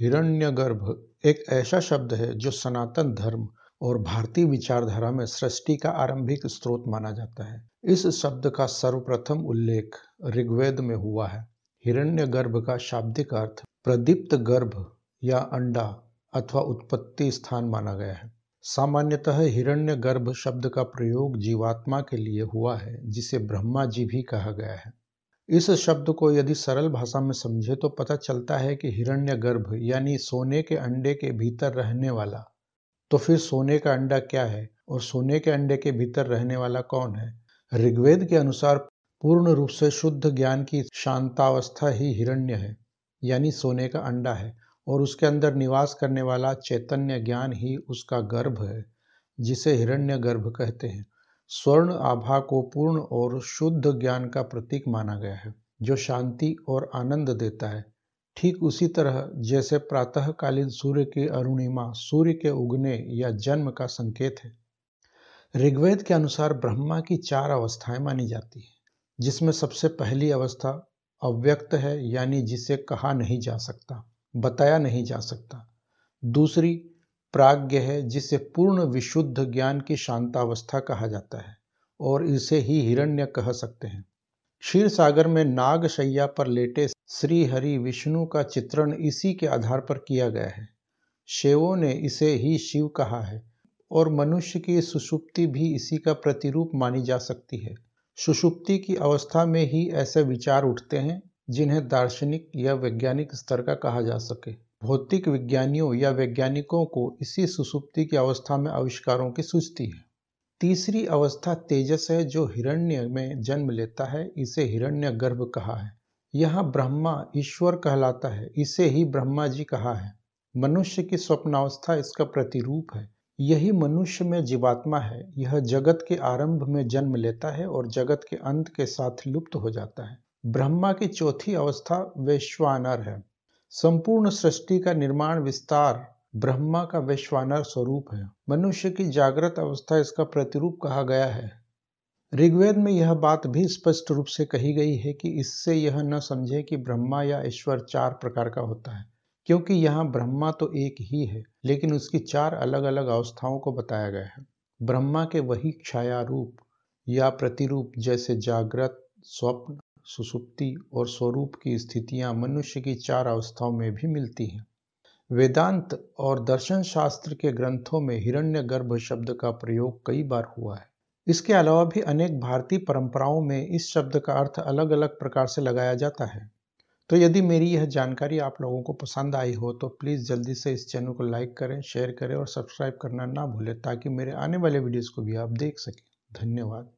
हिरण्यगर्भ एक ऐसा शब्द है जो सनातन धर्म और भारतीय विचारधारा में सृष्टि का आरंभिक स्रोत माना जाता है इस शब्द का सर्वप्रथम उल्लेख ऋग्वेद में हुआ है हिरण्यगर्भ का शाब्दिक अर्थ प्रदीप्त गर्भ या अंडा अथवा उत्पत्ति स्थान माना गया है सामान्यतः हिरण्यगर्भ शब्द का प्रयोग जीवात्मा के लिए हुआ है जिसे ब्रह्मा जी भी कहा गया है इस शब्द को यदि सरल भाषा में समझे तो पता चलता है कि हिरण्यगर्भ यानी सोने के अंडे के भीतर रहने वाला तो फिर सोने का अंडा क्या है और सोने के अंडे के भीतर रहने वाला कौन है ऋग्वेद के अनुसार पूर्ण रूप से शुद्ध ज्ञान की शांतावस्था ही हिरण्य है यानी सोने का अंडा है और उसके अंदर निवास करने वाला चैतन्य ज्ञान ही उसका गर्भ है जिसे हिरण्य गर्भ कहते हैं स्वर्ण आभा को पूर्ण और शुद्ध ज्ञान का प्रतीक माना गया है जो शांति और आनंद देता है ठीक उसी तरह जैसे प्रातःकालीन सूर्य की अरुणिमा सूर्य के उगने या जन्म का संकेत है ऋग्वेद के अनुसार ब्रह्मा की चार अवस्थाएं मानी जाती हैं जिसमें सबसे पहली अवस्था अव्यक्त है यानी जिसे कहा नहीं जा सकता बताया नहीं जा सकता दूसरी प्राज्ञ है जिसे पूर्ण विशुद्ध ज्ञान की शांतावस्था कहा जाता है और इसे ही हिरण्य कह सकते हैं क्षीर सागर में नाग पर लेटे श्री हरि विष्णु का चित्रण इसी के आधार पर किया गया है शिवों ने इसे ही शिव कहा है और मनुष्य की सुषुप्ति भी इसी का प्रतिरूप मानी जा सकती है सुषुप्ति की अवस्था में ही ऐसे विचार उठते हैं जिन्हें दार्शनिक या वैज्ञानिक स्तर का कहा जा सके भौतिक विज्ञानियों या वैज्ञानिकों को इसी सुसुप्ति की अवस्था में आविष्कारों की सूझती है तीसरी अवस्था तेजस है जो हिरण्य में जन्म लेता है इसे हिरण्य गर्भ कहा है यह ब्रह्मा ईश्वर कहलाता है इसे ही ब्रह्मा जी कहा है मनुष्य की स्वप्नावस्था इसका प्रतिरूप है यही मनुष्य में जीवात्मा है यह जगत के आरंभ में जन्म लेता है और जगत के अंत के साथ लुप्त हो जाता है ब्रह्मा की चौथी अवस्था वैश्वानर है संपूर्ण सृष्टि का निर्माण विस्तार ब्रह्मा का वैश्वानर स्वरूप है मनुष्य की जागृत अवस्था इसका प्रतिरूप कहा गया है ऋग्वेद में यह बात भी स्पष्ट रूप से कही गई है कि इससे यह न समझे कि ब्रह्मा या ईश्वर चार प्रकार का होता है क्योंकि यहाँ ब्रह्मा तो एक ही है लेकिन उसकी चार अलग अलग अवस्थाओं को बताया गया है ब्रह्मा के वही छाया रूप या प्रतिरूप जैसे जागृत स्वप्न सुसुप्ति और स्वरूप की स्थितियां मनुष्य की चार अवस्थाओं में भी मिलती हैं वेदांत और दर्शन शास्त्र के ग्रंथों में हिरण्य गर्भ शब्द का प्रयोग कई बार हुआ है इसके अलावा भी अनेक भारतीय परंपराओं में इस शब्द का अर्थ अलग अलग प्रकार से लगाया जाता है तो यदि मेरी यह जानकारी आप लोगों को पसंद आई हो तो प्लीज़ जल्दी से इस चैनल को लाइक करें शेयर करें और सब्सक्राइब करना ना भूलें ताकि मेरे आने वाले वीडियोस को भी आप देख सकें धन्यवाद